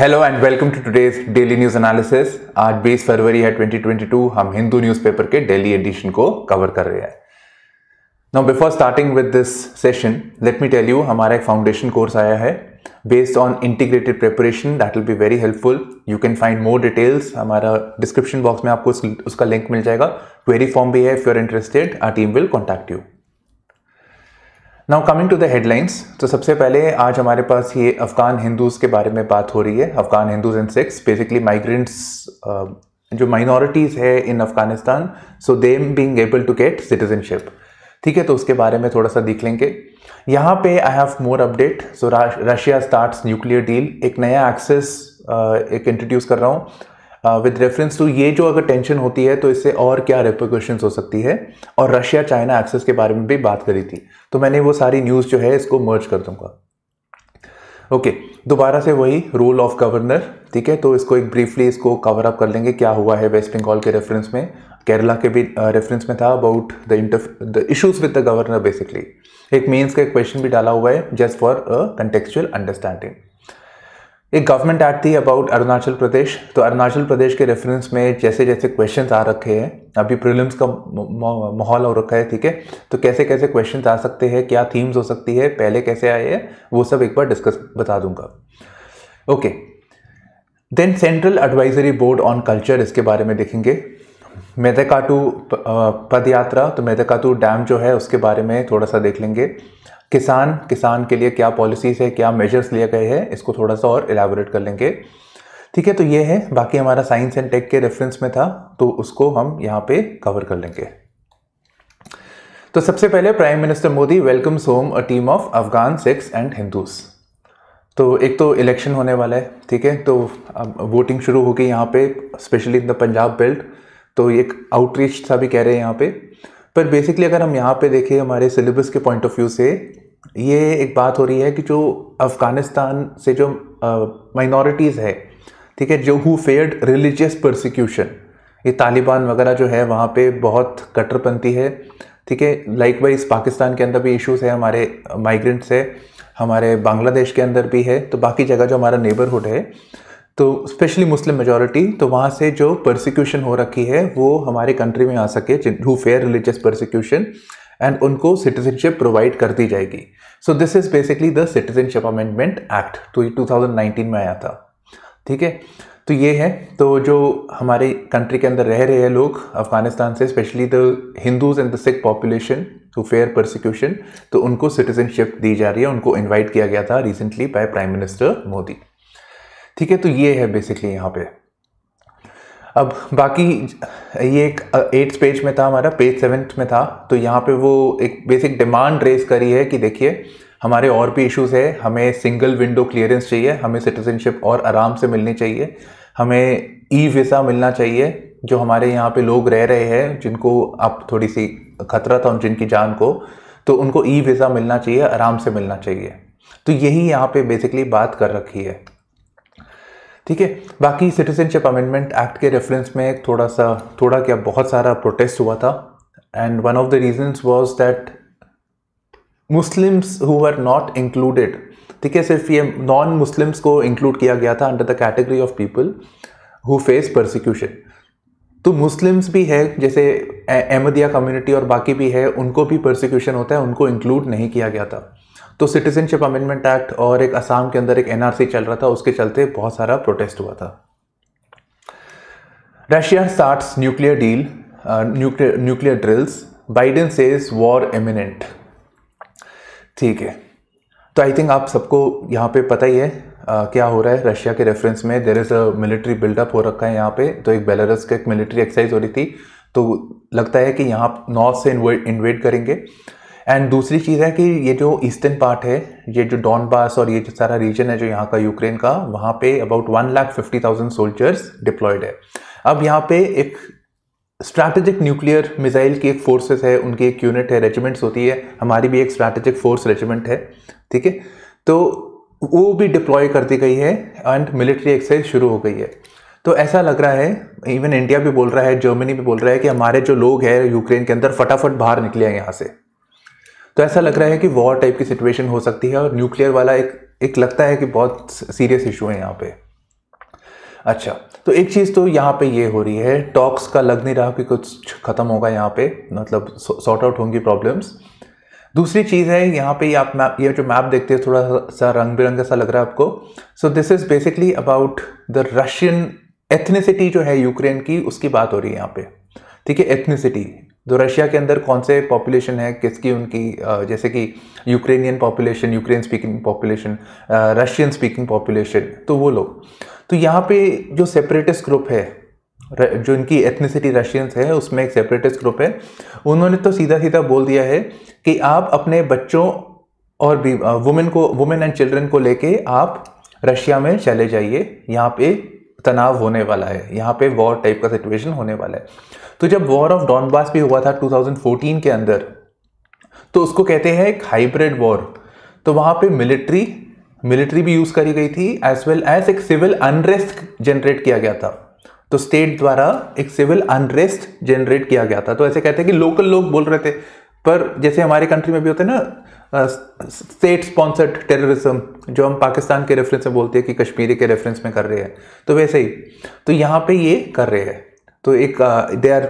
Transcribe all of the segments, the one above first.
Hello and welcome to today's daily news analysis आज 20 फरवरी है 2022 हम हिंदू न्यूज़पेपर के डेली एडिशन को कवर कर रहे हैं now before starting with this session let me tell you हमारा एक फाउंडेशन कोर्स आया है based on integrated preparation that will be very helpful you can find more details हमारा डिस्क्रिप्शन बॉक्स में आपको उसका लिंक मिल जाएगा क्वेरी फॉर्म भी है if you are interested our team will contact you now coming to the headlines तो सबसे पहले आज हमारे पास ये अफ़गान हिंदूज़ के बारे में बात हो रही है Afghan Hindus and Sikhs basically migrants जो माइनॉरिटीज़ है in Afghanistan so them being able to get citizenship ठीक है तो उसके बारे में थोड़ा सा देख लेंगे यहाँ पे I have more update so Russia start nuclear deal एक नया एक्सेस uh, एक इंट्रोड्यूस कर रहा हूँ विद रेफरेंस टू ये जो अगर टेंशन होती है तो इससे और क्या रेपोकशन हो सकती है और रशिया चाइना एक्सेस के बारे में भी बात करी थी तो मैंने वो सारी न्यूज़ जो है इसको मर्ज कर दूंगा ओके okay, दोबारा से वही रोल ऑफ गवर्नर ठीक है तो इसको एक ब्रीफली इसको कवर अप कर लेंगे क्या हुआ है वेस्ट बंगाल के रेफरेंस में केरला के भी रेफरेंस uh, में था about the inter the issues with the governor basically एक मेन्स का एक क्वेश्चन भी डाला हुआ है just for a contextual understanding एक गवर्नमेंट एक्ट थी अबाउट अरुणाचल प्रदेश तो अरुणाचल प्रदेश के रेफरेंस में जैसे जैसे क्वेश्चन आ रखे हैं अभी प्रिलिम्स का माहौल हो रखा है ठीक है तो कैसे कैसे क्वेश्चन आ सकते हैं क्या थीम्स हो सकती है पहले कैसे आए हैं वो सब एक बार डिस्कस बता दूंगा okay then central advisory board on culture इसके बारे में देखेंगे मेदकाटू पद यात्रा तो मेदकाटू डैम जो है उसके बारे में थोड़ा सा देख लेंगे किसान किसान के लिए क्या पॉलिसीज है क्या मेजर्स लिए गए हैं इसको थोड़ा सा और एलेबोरेट कर लेंगे ठीक है तो ये है बाकी हमारा साइंस एंड टेक के रेफरेंस में था तो उसको हम यहाँ पे कवर कर लेंगे तो सबसे पहले prime minister Modi welcomes home a team of Afghan Sikhs and Hindus तो एक तो इलेक्शन होने वाला है ठीक है तो अब वोटिंग शुरू होगी यहाँ पे specially in the Punjab belt तो एक आउटरीच सा भी कह रहे हैं यहाँ पे पर बेसिकली अगर हम यहाँ पे देखें हमारे सिलेबस के पॉइंट ऑफ व्यू से ये एक बात हो रही है कि जो अफ़गानिस्तान से जो माइनॉरिटीज़ है ठीक है जो हु फेयर्ड रिलीजियस प्रोसिक्यूशन ये तालिबान वगैरह जो है वहाँ पे बहुत कट्टरपंथी है ठीक है लाइक वाइज पाकिस्तान के अंदर भी इश्यूज़ है हमारे माइग्रेंट्स है हमारे बांग्लादेश के अंदर भी है तो बाकी जगह जो हमारा नेबरहुड है तो स्पेशली मुस्लिम मेजोरिटी तो वहाँ से जो प्रोसिक्यूशन हो रखी है वो हमारे कंट्री में आ सके who fear religious prosecution and उनको सिटीजनशिप प्रोवाइड कर दी जाएगी so this is basically the citizenship amendment act तो ये 2019 में आया था ठीक है तो ये है तो जो हमारे कंट्री के अंदर रह रहे हैं लोग अफगानिस्तान से specially the Hindus and the Sikh population to fear prosecution तो उनको सिटीजनशिप दी जा रही है उनको इन्वाइट किया गया था recently by prime minister Modi ठीक है तो ये है बेसिकली यहाँ पे अब बाकी ये एक एट्थ पेज में था हमारा पेज सेवेंथ में था तो यहाँ पे वो एक बेसिक डिमांड रेस करी है कि देखिए हमारे और भी इश्यूज़ है हमें सिंगल विंडो क्लियरेंस चाहिए हमें सिटीजनशिप और आराम से मिलनी चाहिए हमें ई वीज़ा मिलना चाहिए जो हमारे यहाँ पे लोग रह रहे हैं जिनको आप थोड़ी सी खतरा था जिनकी जान को तो उनको ई वीज़ा मिलना चाहिए आराम से मिलना चाहिए तो यही यहाँ पे बेसिकली बात कर रखी है ठीक है बाकी सिटीजनशिप अमेंडमेंट एक्ट के रेफरेंस में एक थोड़ा सा थोड़ा क्या बहुत सारा प्रोटेस्ट हुआ था and one of the reasons was that Muslims who are not included ठीक है सिर्फ ये नॉन मुस्लिम्स को इंक्लूड किया गया था under the category of people who face persecution तो मुस्लिम्स भी है जैसे अहमदिया कम्युनिटी और बाकी भी है उनको भी परसिक्यूशन होता है उनको इंक्लूड नहीं किया गया था तो सिटीजनशिप अमेंडमेंट एक्ट और एक असम के अंदर एक एनआरसी चल रहा था उसके चलते बहुत सारा प्रोटेस्ट हुआ था Russia start nuclear deal nuclear drills Biden says war imminent ठीक है तो आई थिंक आप सबको यहाँ पे पता ही है आ, uh, क्या हो रहा है रशिया के रेफरेंस में there is a military buildup हो रखा है यहाँ पे तो एक बेलारस का एक मिलिट्री एक्सरसाइज हो रही थी तो लगता है कि यहाँ नॉर्थ से इन्वेट करेंगे एंड दूसरी चीज़ है कि ये जो ईस्टर्न पार्ट है ये जो डॉनबास और ये जो सारा रीजन है जो यहाँ का यूक्रेन का वहाँ पे about one lakh fifty thousand soldiers deployed है अब यहाँ पे एक स्ट्रैटेजिक न्यूक्लियर मिसाइल की एक फोर्सेस है उनकी एक यूनिट है रेजिमेंट्स होती है हमारी भी एक स्ट्रैटेजिक फोर्स रेजिमेंट है ठीक है तो वो भी डिप्लॉय कर दी गई है एंड मिलिट्री एक्सरसाइज शुरू हो गई है तो ऐसा लग रहा है इवन इंडिया भी बोल रहा है जर्मनी भी बोल रहा है कि हमारे जो लोग हैं यूक्रेन के अंदर फटाफट बाहर निकले हैं यहाँ से तो ऐसा लग रहा है कि वॉर टाइप की सिचुएशन हो सकती है और न्यूक्लियर वाला एक एक लगता है कि बहुत सीरियस इशू है यहाँ पे अच्छा तो एक चीज़ तो यहाँ पे ये हो रही है टॉक्स का लग नहीं रहा कि कुछ ख़त्म होगा यहाँ पे मतलब सॉर्ट आउट होंगी प्रॉब्लम्स दूसरी चीज़ है यहाँ पे आप मैप ये जो मैप देखते हैं थोड़ा सा रंग बिरंगा सा लग रहा है आपको so this is basically about the Russian ethnicity जो है यूक्रेन की उसकी बात हो रही है यहाँ पे ठीक है एथनिसिटी तो रशिया के अंदर कौन से पॉपुलेशन है किसकी उनकी जैसे कि Ukrainian population Ukraine speaking population Russian speaking population तो वो लोग तो यहाँ पे जो सेपरेटिस्ट ग्रुप है जो इनकी एथनिसिटी रशियंस है उसमें एक सेपरेटिस्ट ग्रुप है उन्होंने तो सीधा सीधा बोल दिया है कि आप अपने बच्चों और भी वुमेन को वुमेन एंड चिल्ड्रन को लेके आप रशिया में चले जाइए यहाँ पे तनाव होने वाला है यहाँ पे वॉर टाइप का सिचुएशन होने वाला है तो जब वॉर ऑफ डॉनबास भी हुआ था 2014 के अंदर तो उसको कहते हैं एक हाइब्रिड वॉर तो वहाँ पे मिलिट्री मिलिट्री भी यूज़ करी गई थी एज वेल एज एक सिविल अनरेस्ट जनरेट किया गया था तो स्टेट द्वारा एक सिविल अनरेस्ट जनरेट किया गया था तो ऐसे कहते हैं कि लोकल लोग बोल रहे थे पर जैसे हमारे कंट्री में भी होते हैं ना स्टेट स्पॉन्सर्ड टेररिज्म जो हम पाकिस्तान के रेफरेंस में बोलते हैं कि कश्मीरी के रेफरेंस में कर रहे हैं तो वैसे ही तो यहाँ पे ये कर रहे हैं तो एक they are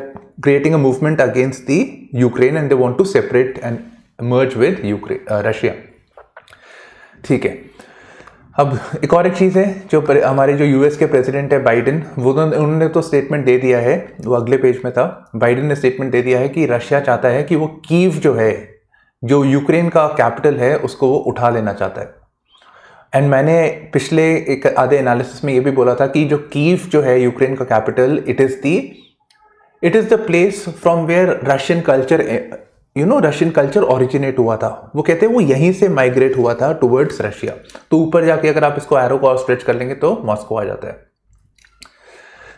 creating a movement against the Ukraine and they want to separate and merge with Ukraine Russia ठीक है अब एक और एक चीज़ है जो हमारे जो यूएस के प्रेसिडेंट है बाइडेन वो तो उन्होंने तो स्टेटमेंट दे दिया है वो अगले पेज में था बाइडेन ने स्टेटमेंट दे दिया है कि रशिया चाहता है कि वो कीव जो है जो यूक्रेन का कैपिटल है उसको वो उठा लेना चाहता है एंड मैंने पिछले एक आधे एनालिसिस में ये भी बोला था कि जो कीव जो है यूक्रेन का capital it is the it is the place from where Russian culture you know Russian culture originate हुआ था वो कहते हैं वो यहीं से माइग्रेट हुआ था टूवर्ड्स रशिया तो ऊपर जाके अगर आप इसको एरो को और स्ट्रेच कर लेंगे तो मॉस्को आ जाता है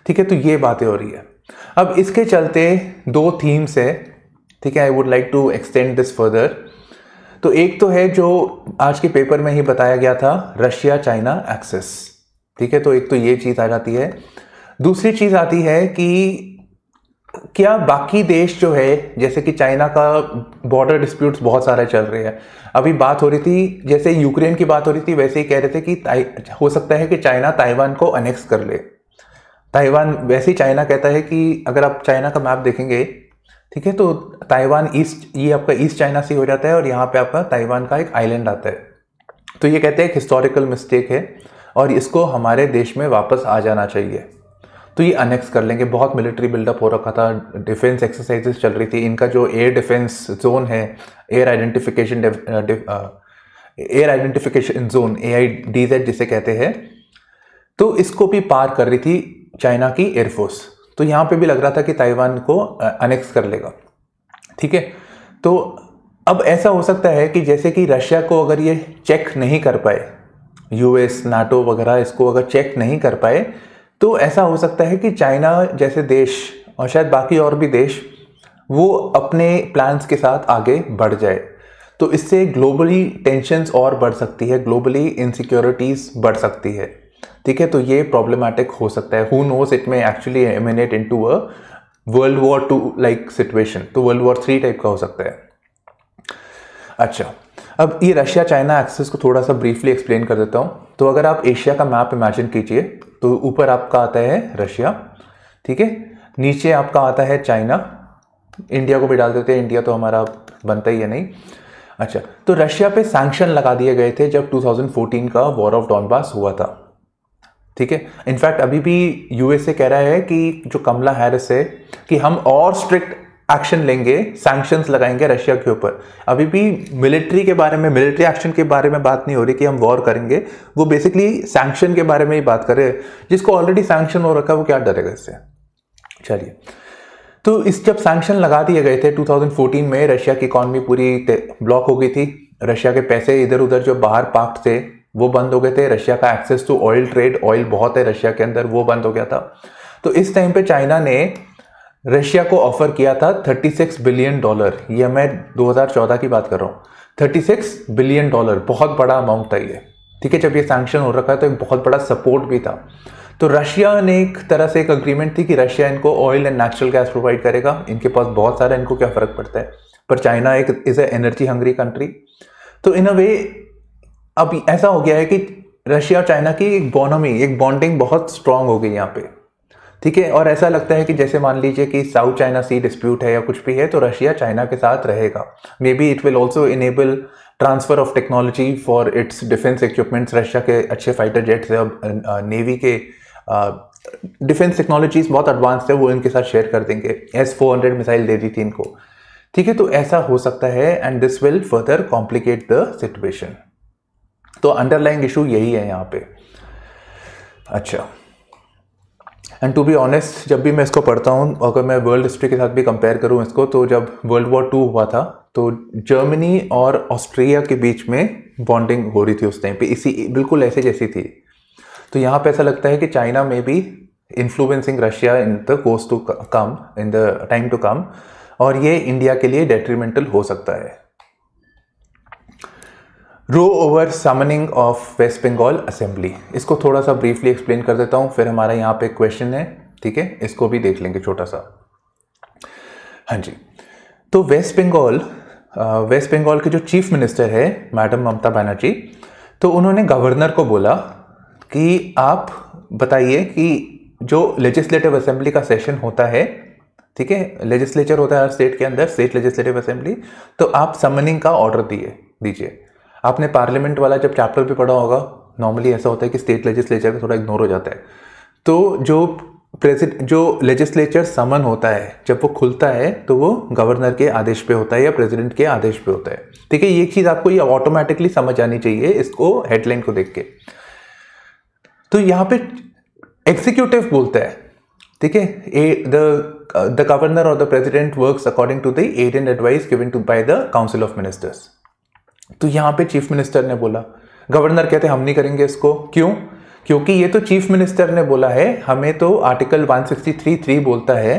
ठीक है तो ये बातें हो रही है अब इसके चलते दो थीम्स है ठीक है I would like to extend this further तो एक तो है जो आज के पेपर में ही बताया गया था रशिया चाइना एक्सेस ठीक है तो एक तो ये चीज़ आ जाती है दूसरी चीज़ आती है कि क्या बाकी देश जो है जैसे कि चाइना का बॉर्डर डिस्प्यूट्स बहुत सारे चल रहे हैं अभी बात हो रही थी जैसे यूक्रेन की बात हो रही थी वैसे ही कह रहे थे कि हो सकता है कि चाइना ताइवान को अनेक्स कर ले ताइवान वैसे ही चाइना कहता है कि अगर आप चाइना का मैप देखेंगे ठीक है तो ताइवान ईस्ट ये आपका ईस्ट चाइना सी हो जाता है और यहाँ पे आपका ताइवान का एक आइलैंड आता है तो ये कहते हैं एक हिस्टोरिकल मिस्टेक है और इसको हमारे देश में वापस आ जाना चाहिए तो ये अनेक्स कर लेंगे बहुत मिलिट्री बिल्डअप हो रखा था डिफेंस एक्सरसाइजेस चल रही थी इनका जो एयर डिफेंस जोन है air identification air identification zone A I जिसे कहते हैं तो इसको भी पार कर रही थी चाइना की एयरफोर्स तो यहाँ पे भी लग रहा था कि ताइवान को अनेक्स कर लेगा ठीक है तो अब ऐसा हो सकता है कि जैसे कि रशिया को अगर ये चेक नहीं कर पाए यूएस नाटो वगैरह इसको अगर चेक नहीं कर पाए तो ऐसा हो सकता है कि चाइना जैसे देश और शायद बाकी और भी देश वो अपने प्लान्स के साथ आगे बढ़ जाए तो इससे ग्लोबली टेंशन्स और बढ़ सकती है ग्लोबली इनसिक्योरिटीज़ बढ़ सकती है ठीक है तो ये प्रॉब्लमेटिक हो सकता है हु नोज इट में actually imminent into a world war two like situation तो वर्ल्ड वॉर थ्री टाइप का हो सकता है अच्छा अब ये रशिया चाइना एक्सेस को थोड़ा सा ब्रीफली एक्सप्लेन कर देता हूँ तो अगर आप एशिया का मैप इमेजिन कीजिए तो ऊपर आपका आता है रशिया ठीक है नीचे आपका आता है चाइना इंडिया को भी डाल देते हैं इंडिया तो हमारा बनता ही है नहीं अच्छा तो रशिया पे सैंक्शन लगा दिए गए थे जब 2014 का वॉर ऑफ डॉनबास हुआ था ठीक है इनफैक्ट अभी भी यूएसए कह रहा है कि जो कमला हैरिस है कि हम और स्ट्रिक्ट एक्शन लेंगे सैंक्शंस लगाएंगे रशिया के ऊपर अभी भी मिलिट्री के बारे में मिलिट्री एक्शन के बारे में बात नहीं हो रही कि हम वॉर करेंगे वो बेसिकली सैंक्शन के बारे में ही बात कर रहे हैं जिसको ऑलरेडी सैंक्शन हो रखा है वो क्या डरेगा इससे चलिए तो इस जब सैंक्शन लगा दिए गए थे 2014 में रशिया की इकॉनमी पूरी ब्लॉक हो गई थी रशिया के पैसे इधर उधर जो बाहर पार्क थे वो बंद हो गए थे रशिया का access to oil trade oil बहुत है रशिया के अंदर वो बंद हो गया था तो इस टाइम पे चाइना ने रशिया को ऑफर किया था 36 बिलियन डॉलर ये मैं 2014 की बात कर रहा हूँ 36 बिलियन डॉलर बहुत बड़ा अमाउंट था ये ठीक है जब ये सैंक्शन हो रखा है तो एक बहुत बड़ा सपोर्ट भी था तो रशिया ने एक तरह से एक अग्रीमेंट थी कि रशिया इनको oil and natural gas provide करेगा इनके पास बहुत सारा इनको क्या फ़र्क पड़ता है पर चाइना एक is a energy hungry country तो इन अ वे अब ऐसा हो गया है कि रशिया और चाइना की एक बॉनोमी एक बॉन्डिंग बहुत स्ट्रांग हो गई यहाँ पे ठीक है और ऐसा लगता है कि जैसे मान लीजिए कि साउथ चाइना सी डिस्प्यूट है या कुछ भी है तो रशिया चाइना के साथ रहेगा maybe it will also enable transfer of technology for its defence equipments Russia के अच्छे फाइटर जेट्स है नेवी के डिफेंस टेक्नोलॉजीज बहुत एडवांस है वो इनके साथ शेयर कर देंगे एस फोर हंड्रेड मिसाइल दे दी थी इनको ठीक है तो ऐसा हो सकता है and this will further complicate the situation तो अंडरलाइंग इशू यही है यहाँ पे अच्छा एंड टू बी ऑनेस्ट जब भी मैं इसको पढ़ता हूँ अगर मैं वर्ल्ड हिस्ट्री के साथ भी कंपेयर करूँ इसको तो जब वर्ल्ड वॉर टू हुआ था तो जर्मनी और ऑस्ट्रेलिया के बीच में बॉन्डिंग हो रही थी उस टाइम पे इसी बिल्कुल ऐसे जैसी थी तो यहाँ पे ऐसा लगता है कि चाइना में भी influencing Russia in the course to come in the time to come और ये इंडिया के लिए डेट्रीमेंटल हो सकता है row over summoning of West Bengal assembly इसको थोड़ा सा ब्रीफली एक्सप्लेन कर देता हूँ फिर हमारा यहाँ पे क्वेश्चन है ठीक है इसको भी देख लेंगे छोटा सा हाँ जी तो वेस्ट बंगाल वेस्ट बंगाल के जो चीफ मिनिस्टर है मैडम ममता बनर्जी तो उन्होंने गवर्नर को बोला कि आप बताइए कि जो लेजिस्लेटिव असेंबली का सेशन होता है ठीक है लेजिस्लेचर होता है हर स्टेट के अंदर स्टेट लेजिस्लेटिव असेंबली तो आप समनिंग का ऑर्डर दिए दीजिए आपने पार्लियामेंट वाला जब चैप्टर भी पढ़ा होगा नॉर्मली ऐसा होता है कि स्टेट लेजिस्लेचर में थोड़ा इग्नोर हो जाता है तो जो प्रेसिड जो लेजिस्लेचर समन होता है जब वो खुलता है तो वो गवर्नर के आदेश पे होता है या प्रेसिडेंट के आदेश पे होता है ठीक है ये चीज़ आपको ये ऑटोमेटिकली समझ आनी चाहिए इसको हेडलाइन को देख के तो यहाँ पे एग्जीक्यूटिव बोलता है ठीक है द गवर्नर और the president works according to the aid and advice given to by the council of ministers तो यहां पे चीफ मिनिस्टर ने बोला गवर्नर कहते हम नहीं करेंगे इसको क्यों क्योंकि ये तो चीफ मिनिस्टर ने बोला है हमें तो आर्टिकल 163.3 बोलता है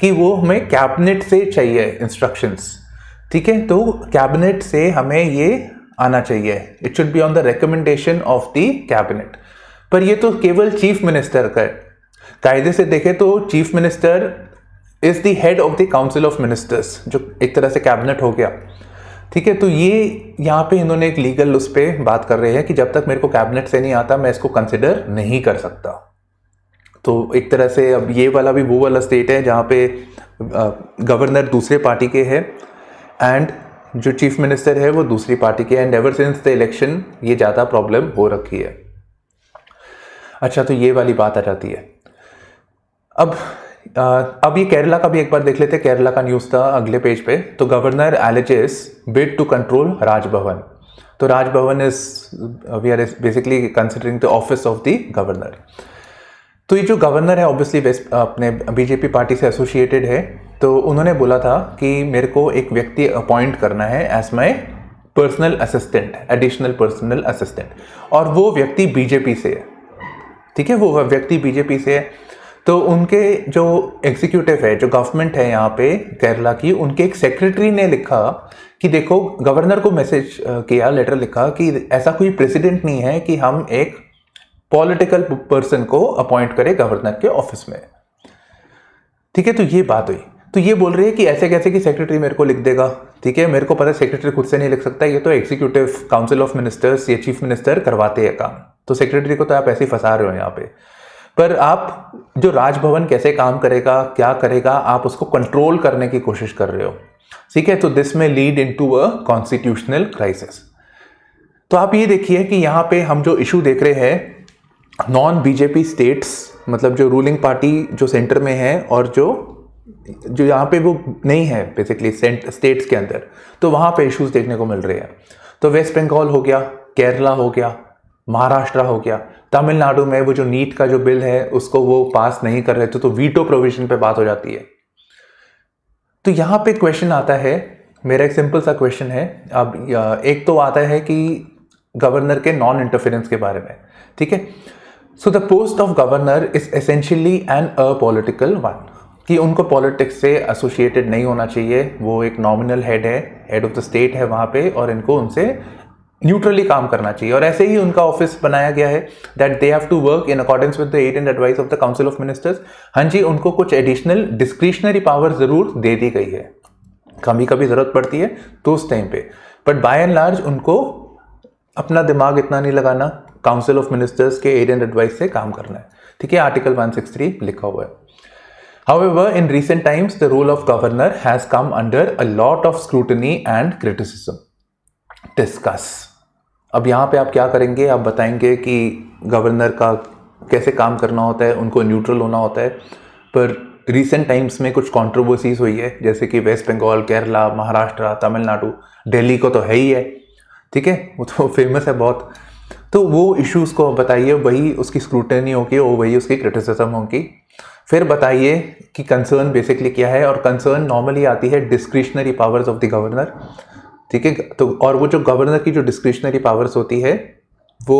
कि वो हमें कैबिनेट से चाहिए इंस्ट्रक्शंस ठीक है तो कैबिनेट से हमें ये आना चाहिए it should be on the recommendation of the cabinet पर ये तो केवल चीफ मिनिस्टर का कायदे से देखें तो chief minister is the head of the council of ministers जो एक तरह से कैबिनेट हो गया ठीक है तो ये यहाँ पे इन्होंने एक लीगल उस पर बात कर रहे हैं कि जब तक मेरे को कैबिनेट से नहीं आता मैं इसको कंसिडर नहीं कर सकता तो एक तरह से अब ये वाला भी वो वाला स्टेट है जहाँ पे गवर्नर दूसरे पार्टी के है एंड जो चीफ मिनिस्टर है वो दूसरी पार्टी के and ever since the election ये ज़्यादा प्रॉब्लम हो रखी है अच्छा तो ये वाली बात आ जाती है अब अब ये केरला का भी एक बार देख लेते केरला का न्यूज़ था अगले पेज पे तो governor alleges bid to control Raj Bhavan तो Raj Bhavan is we are basically considering the office of the governor तो ये जो गवर्नर है ऑब्वियसली अपने बीजेपी पार्टी से एसोसिएटेड है तो उन्होंने बोला था कि मेरे को एक व्यक्ति अपॉइंट करना है as my personal assistant additional personal assistant और वो व्यक्ति बीजेपी से है ठीक है वो व्यक्ति बीजेपी से है तो उनके जो एग्जीक्यूटिव है जो गवर्नमेंट है यहाँ पे केरला की उनके एक सेक्रेटरी ने लिखा कि देखो गवर्नर को मैसेज किया लेटर लिखा कि ऐसा कोई प्रेसिडेंट नहीं है कि हम एक पॉलिटिकल पर्सन को अपॉइंट करें गवर्नर के ऑफिस में ठीक है तो ये बात हुई तो ये बोल रही है कि ऐसे कैसे कि सेक्रेटरी मेरे को लिख देगा ठीक है मेरे को पता है सेक्रेटरी खुद से नहीं लिख सकता ये तो एग्जीक्यूटिव काउंसिल ऑफ मिनिस्टर्स या चीफ मिनिस्टर करवाते हैं काम तो सेक्रेटरी को तो आप ऐसे ही फंसा रहे हो यहाँ पे पर आप जो राजभवन कैसे काम करेगा क्या करेगा आप उसको कंट्रोल करने की कोशिश कर रहे हो ठीक है तो this may lead into a constitutional crisis तो आप ये देखिए कि यहाँ पे हम जो इशू देख रहे हैं नॉन बीजेपी स्टेट्स मतलब जो रूलिंग पार्टी जो सेंटर में है और जो जो यहाँ पे वो नहीं है बेसिकली स्टेट्स के अंदर तो वहाँ पे इश्यूज देखने को मिल रहे हैं तो वेस्ट बंगाल हो गया केरला हो गया महाराष्ट्र हो गया तमिलनाडु में वो जो नीट का जो बिल है उसको वो पास नहीं कर रहे थे तो वीटो प्रोविजन पे बात हो जाती है तो यहाँ पे क्वेश्चन आता है मेरा एक सिंपल सा क्वेश्चन है अब एक तो आता है कि गवर्नर के नॉन इंटरफेरेंस के बारे में ठीक है so the post of governor is essentially an apolitical one कि उनको पॉलिटिक्स से एसोसिएटेड नहीं होना चाहिए वो एक नॉमिनल हेड है हेड ऑफ द स्टेट है वहाँ पे और इनको उनसे न्यूट्रली काम करना चाहिए और ऐसे ही उनका ऑफिस बनाया गया है that they have to work in accordance with the aid and advice of the council of ministers हाँ जी उनको कुछ एडिशनल डिस्क्रिशनरी पावर जरूर दे दी गई है कभी कभी ज़रूरत पड़ती है तो उस टाइम पे बट बाय एंड लार्ज उनको अपना दिमाग इतना नहीं लगाना काउंसिल ऑफ मिनिस्टर्स के एड एंड एडवाइस से काम करना है ठीक है आर्टिकल 163 लिखा हुआ है However, in recent times, the role of governor has come under a lot of scrutiny and criticism. Discuss. अब यहाँ पे आप क्या करेंगे आप बताएंगे कि गवर्नर का कैसे काम करना होता है उनको न्यूट्रल होना होता है पर रिसेंट टाइम्स में कुछ कॉन्ट्रोवर्सीज हुई है जैसे कि वेस्ट बंगाल केरला महाराष्ट्र तमिलनाडु दिल्ली को तो है ही है ठीक है वो तो फेमस है बहुत तो वो इश्यूज़ को बताइए वही उसकी स्क्रूटनी होगी और वही उसकी क्रिटिसिज्म होगी फिर बताइए कि कंसर्न बेसिकली क्या है और कंसर्न नॉर्मली आती है discretionary powers of the governor ठीक है तो और वो जो गवर्नर की जो डिस्क्रिशनरी पावर्स होती है वो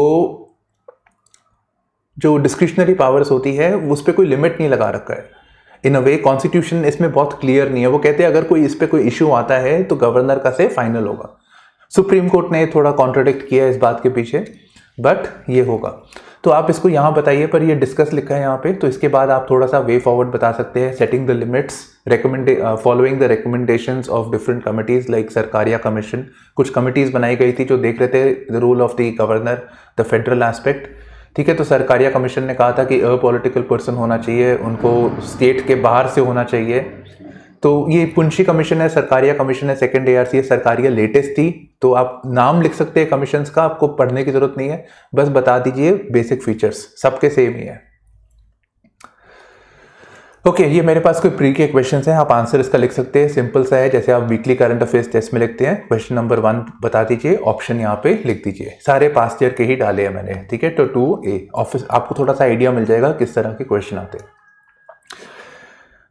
जो डिस्क्रिशनरी पावर्स होती है उस पर कोई लिमिट नहीं लगा रखा है इन अ वे कॉन्स्टिट्यूशन इसमें बहुत क्लियर नहीं है वो कहते हैं अगर कोई इस पर कोई इशू आता है तो गवर्नर का से फाइनल होगा सुप्रीम कोर्ट ने थोड़ा कॉन्ट्रोडिक्ट किया इस बात के पीछे बट ये होगा तो आप इसको यहाँ बताइए पर ये डिस्कस लिखा है यहाँ पे तो इसके बाद आप थोड़ा सा वे फॉरवर्ड बता सकते हैं setting the limits recommended following the recommendation of different committees like Sarkaria commission कुछ कमिटीज़ बनाई गई थी जो देख रहे थे the role of the governor the federal aspect ठीक है तो सरकारिया कमीशन ने कहा था कि अ पॉलिटिकल पर्सन होना चाहिए उनको स्टेट के बाहर से होना चाहिए तो ये पुंशी कमीशन है सरकारिया कमीशन है सेकंड एआरसी है सरकारिया लेटेस्ट थी तो आप नाम लिख सकते हैं कमीशन का आपको पढ़ने की जरूरत नहीं है बस बता दीजिए बेसिक फीचर्स सबके सेम ही है ओके okay, ये मेरे पास कोई प्री के क्वेश्चन हैं आप आंसर इसका लिख सकते हैं सिंपल सा है जैसे आप वीकली करंट अफेयर्स टेस्ट में लिखते हैं क्वेश्चन नंबर वन बता दीजिए ऑप्शन यहाँ पे लिख दीजिए सारे पास्ट ईयर के ही डाले हैं मैंने ठीक है तो टू ए ऑफिस आपको थोड़ा सा आइडिया मिल जाएगा किस तरह के क्वेश्चन आते हैं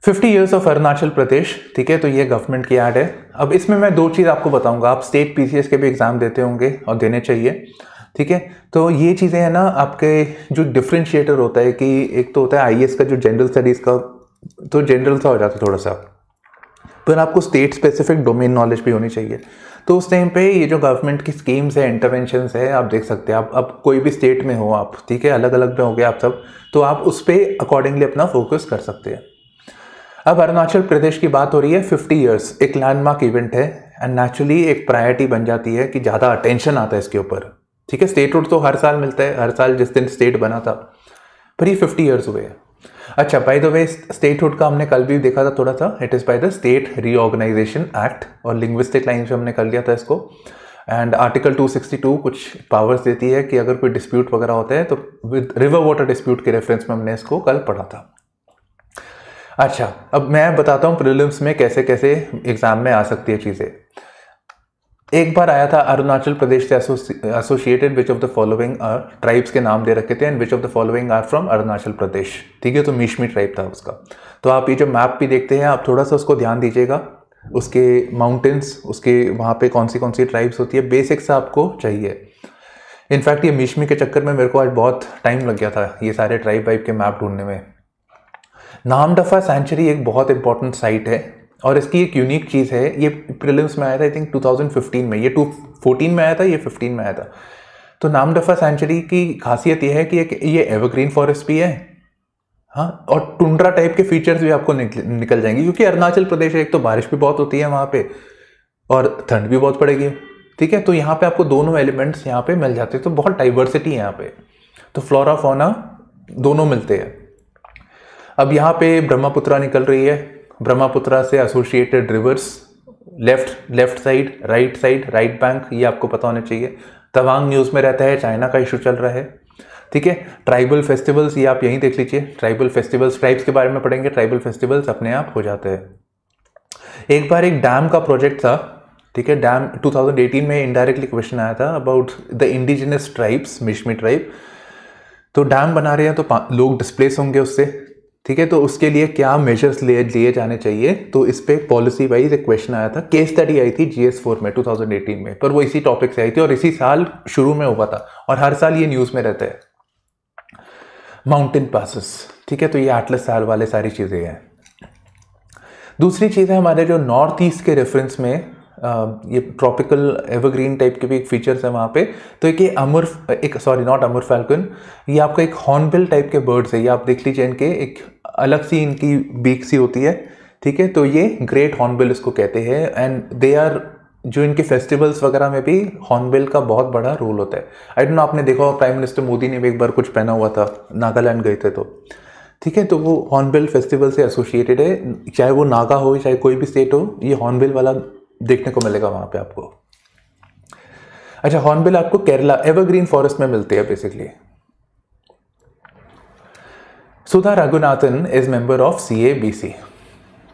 50 इयर्स ऑफ अरुणाचल प्रदेश ठीक है तो ये गवर्नमेंट की ऐड है अब इसमें मैं दो चीज़ आपको बताऊंगा आप स्टेट पीसीएस के भी एग्ज़ाम देते होंगे और देने चाहिए ठीक है तो ये चीज़ें हैं ना आपके जो डिफ्रेंशिएटर होता है कि एक तो होता है आई का जो जनरल स्टडीज़ का तो जनरल सा हो जाता है थोड़ा सा पर आपको स्टेट स्पेसिफिक डोमेन नॉलेज भी होनी चाहिए तो उस टाइम पे ये जो गवर्नमेंट की स्कीम्स है इंटरवेंशन है आप देख सकते हैं आप अब कोई भी स्टेट में हो आप ठीक है अलग अलग में हो गए आप सब तो आप उस पर अकॉर्डिंगली अपना फोकस कर सकते हैं अब अरुणाचल प्रदेश की बात हो रही है फिफ्टी ईयर्स एक लैंडमार्क इवेंट है एंड नेचुरली एक प्रायोरिटी बन जाती है कि ज़्यादा अटेंशन आता है इसके ऊपर ठीक है स्टेट रोड तो हर साल मिलता है हर साल जिस दिन स्टेट बना था पर ये फिफ्टी ईयर्स हुए हैं अच्छा बाय द वे हुड का हमने कल भी देखा था थोड़ा सा it is by the state reorganisation act और लिंग्विस्टिक लाइन से हमने कर लिया था इसको एंड आर्टिकल 262 कुछ पावर्स देती है कि अगर कोई डिस्प्यूट वगैरह होता है तो विद रिवर वाटर डिस्प्यूट के रेफरेंस में हमने इसको कल पढ़ा था अच्छा अब मैं बताता हूँ प्रिलिम्स में कैसे कैसे एग्ज़ाम में आ सकती है चीज़ें एक बार आया था अरुणाचल प्रदेश से associated which of the following are tribes के नाम दे रखे थे and which of the following are from Arunachal Pradesh ठीक है तो मिशमी ट्राइब था उसका तो आप ये जो मैप भी देखते हैं आप थोड़ा सा उसको ध्यान दीजिएगा उसके माउंटेन्स उसके वहाँ पे कौन सी कौन सी ट्राइब्स होती है बेसिक्स आपको चाहिए इनफैक्ट ये मिशमी के चक्कर में मेरे को आज बहुत टाइम लग गया था ये सारे ट्राइब वाइब के मैप ढूंढने में नामडफा सेंचुरी एक बहुत इंपॉर्टेंट साइट है और इसकी एक यूनिक चीज़ है ये प्रिलिम्स में आया था आई थिंक 2015 में ये टू फोर्टीन में आया था ये 15 में आया था तो नामडफा सेंचुरी की खासियत यह है कि एक ये एवरग्रीन फॉरेस्ट भी है हाँ और टुंड्रा टाइप के फीचर्स भी आपको निकल, निकल जाएंगे क्योंकि अरुणाचल प्रदेश एक तो बारिश भी बहुत होती है वहाँ पे और ठंड भी बहुत पड़ेगी ठीक है तो यहाँ पे आपको दोनों एलिमेंट्स यहाँ पे मिल जाते हैं तो बहुत डाइवर्सिटी है यहाँ पे तो फ्लोरा फोना दोनों मिलते हैं अब यहाँ पे ब्रह्मपुत्रा निकल रही है ब्रह्मपुत्रा से associated rivers left left side right side right bank ये आपको पता होना चाहिए तवांग न्यूज़ में रहता है चाइना का इशू चल रहा है ठीक है ट्राइबल फेस्टिवल्स ये आप यहीं देख लीजिए ट्राइबल फेस्टिवल्स ट्राइब्स के बारे में पढ़ेंगे ट्राइबल फेस्टिवल्स अपने आप हो जाते हैं एक बार एक डैम का प्रोजेक्ट था ठीक है डैम 2018 में इनडायरेक्टली क्वेश्चन आया था about the indigenous tribes Mishmi tribe तो डैम बना रहे हैं तो लोग डिस्प्लेस होंगे उससे ठीक है तो उसके लिए क्या मेजर्स लिए लिए जाने चाहिए तो इस पर पॉलिसी वाइज एक क्वेश्चन आया था केस स्टडी आई थी जीएस फोर में 2018 में पर वो इसी टॉपिक से आई थी और इसी साल शुरू में हुआ था और हर साल ये न्यूज़ में रहते हैं माउंटेन पासिस ठीक है तो ये आठलस साल वाले सारी चीज़ें हैं दूसरी चीज़ है हमारे जो नॉर्थ ईस्ट के रेफरेंस में ये ट्रॉपिकल एवरग्रीन टाइप के भी एक फीचर्स हैं वहाँ पे तो एक अमर एक सॉरी नॉट अमर फैल्कन ये आपका एक हॉर्नबिल टाइप के बर्ड्स है ये आप देख लीजिए इनके एक अलग सी इनकी बीक सी होती है ठीक है तो ये ग्रेट हॉर्नबिल इसको कहते हैं एंड दे आर जो इनके फेस्टिवल्स वगैरह में भी हॉर्नबिल का बहुत बड़ा रोल होता है आई डोंट नो आपने देखा प्राइम मिनिस्टर मोदी ने भी एक बार कुछ पहना हुआ था नागालैंड गए थे तो ठीक है तो वो हॉर्नबिल फेस्टिवल से एसोसिएटेड है चाहे वो नागा हो चाहे कोई भी स्टेट हो ये हॉर्नबिल वाला देखने को मिलेगा वहाँ पे आपको अच्छा हॉर्नबिल आपको केरला एवरग्रीन फॉरेस्ट में मिलते हैं basically Sudha Raghunathan is member of C A B C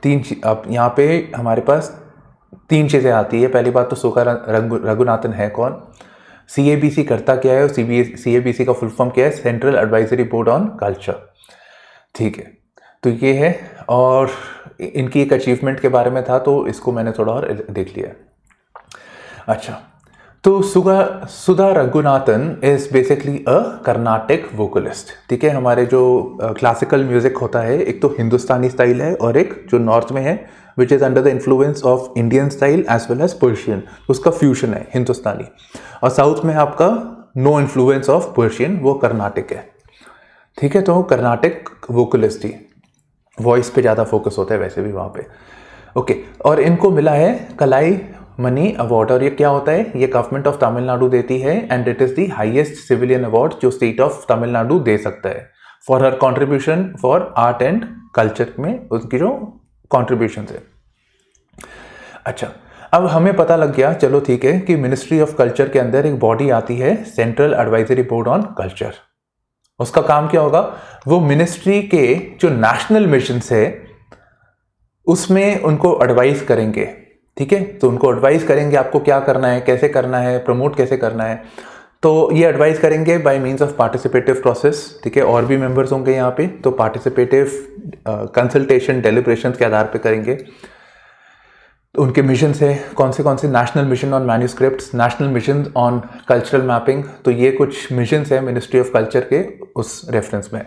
तीन अब यहाँ पे हमारे पास तीन चीज़ें आती है पहली बात तो सुधा रघुनाथन है कौन सी ए बी सी करता क्या है और C B C A B सी का फुल फॉर्म क्या है central advisory board on culture ठीक है तो ये है और इनकी एक अचीवमेंट के बारे में था तो इसको मैंने थोड़ा और देख लिया अच्छा तो सुगा Sudha Raghunathan is basically a Carnatic vocalist ठीक है हमारे जो क्लासिकल म्यूज़िक होता है एक तो हिंदुस्तानी स्टाइल है और एक जो नॉर्थ में है which is under the influence of Indian style as well as Persian उसका फ्यूशन है हिंदुस्तानी और साउथ में आपका नो इन्फ्लुएंस ऑफ पर्शियन वो कर्नाटक है ठीक है तो कर्नाटक वोकलिस्ट ही वॉइस पे ज़्यादा फोकस होता है वैसे भी वहाँ पे ओके और इनको मिला है कलाई मनी अवार्ड और ये क्या होता है ये गवर्नमेंट ऑफ तमिलनाडु देती है and it is the highest civilian award जो स्टेट ऑफ तमिलनाडु दे सकता है for her contribution for art and culture में उसकी जो कॉन्ट्रीब्यूशन है अच्छा अब हमें पता लग गया चलो ठीक है कि मिनिस्ट्री ऑफ कल्चर के अंदर एक बॉडी आती है central advisory board on culture उसका काम क्या होगा वो मिनिस्ट्री के जो नेशनल मिशन है उसमें उनको एडवाइस करेंगे ठीक है तो उनको एडवाइस करेंगे आपको क्या करना है कैसे करना है प्रमोट कैसे करना है तो ये एडवाइस करेंगे by means of participative process ठीक है और भी मेंबर्स होंगे यहाँ पे तो पार्टिसिपेटिव कंसल्टेशन डेलीब्रेशन के आधार पे करेंगे उनके मिशन है कौन से कौन से national mission on manuscript national mission on cultural mapping तो ये कुछ मिशन है मिनिस्ट्री ऑफ कल्चर के उस रेफरेंस में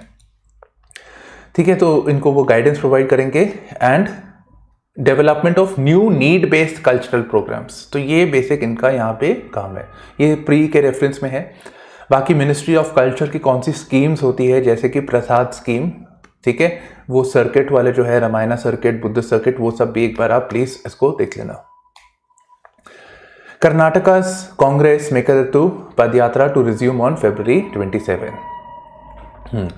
ठीक है तो इनको वो गाइडेंस प्रोवाइड करेंगे and development of new need based cultural programs तो ये बेसिक इनका यहाँ पे काम है ये प्री के रेफरेंस में है बाकी मिनिस्ट्री ऑफ कल्चर की कौन सी स्कीम्स होती है जैसे कि प्रसाद स्कीम ठीक है वो सर्किट वाले जो है रामायणा सर्किट बुद्ध सर्किट वो सब भी एक बार आप प्लीज इसको देख लेना कर्नाटका कांग्रेस मेकर padyatra to resume on February twenty seven